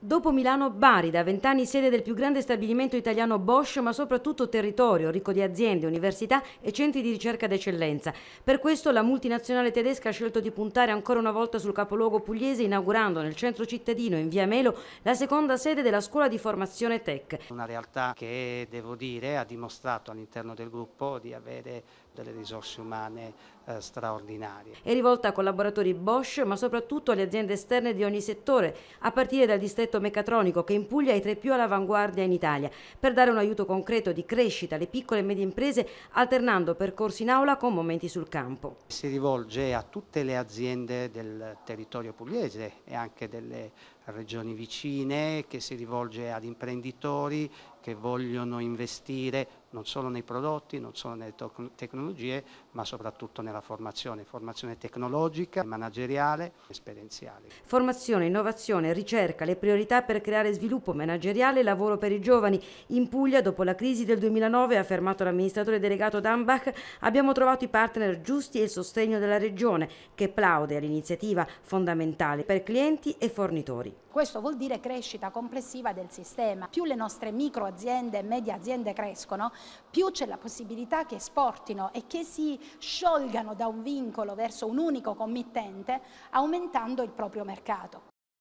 Dopo Milano, Bari, da vent'anni sede del più grande stabilimento italiano Bosch, ma soprattutto territorio ricco di aziende, università e centri di ricerca d'eccellenza. Per questo la multinazionale tedesca ha scelto di puntare ancora una volta sul capoluogo pugliese, inaugurando nel centro cittadino, in via Melo, la seconda sede della scuola di formazione tech. Una realtà che, devo dire, ha dimostrato all'interno del gruppo di avere delle risorse umane eh, straordinarie. È rivolta a collaboratori Bosch, ma soprattutto alle aziende esterne di ogni settore, a partire dal distretto distretto meccatronico che in Puglia è tra i più all'avanguardia in Italia, per dare un aiuto concreto di crescita alle piccole e medie imprese alternando percorsi in aula con momenti sul campo. Si rivolge a tutte le aziende del territorio pugliese e anche delle regioni vicine, che si rivolge ad imprenditori che vogliono investire non solo nei prodotti, non solo nelle tecnologie, ma soprattutto nella formazione, formazione tecnologica, manageriale, esperienziale. Formazione, innovazione, ricerca, le priorità per creare sviluppo manageriale e lavoro per i giovani. In Puglia, dopo la crisi del 2009, ha affermato l'amministratore delegato Dambach, abbiamo trovato i partner giusti e il sostegno della Regione, che plaude all'iniziativa fondamentale per clienti e fornitori. Questo vuol dire crescita complessiva del sistema. Più le nostre micro aziende e medie aziende crescono, più c'è la possibilità che esportino e che si sciolgano da un vincolo verso un unico committente aumentando il proprio mercato.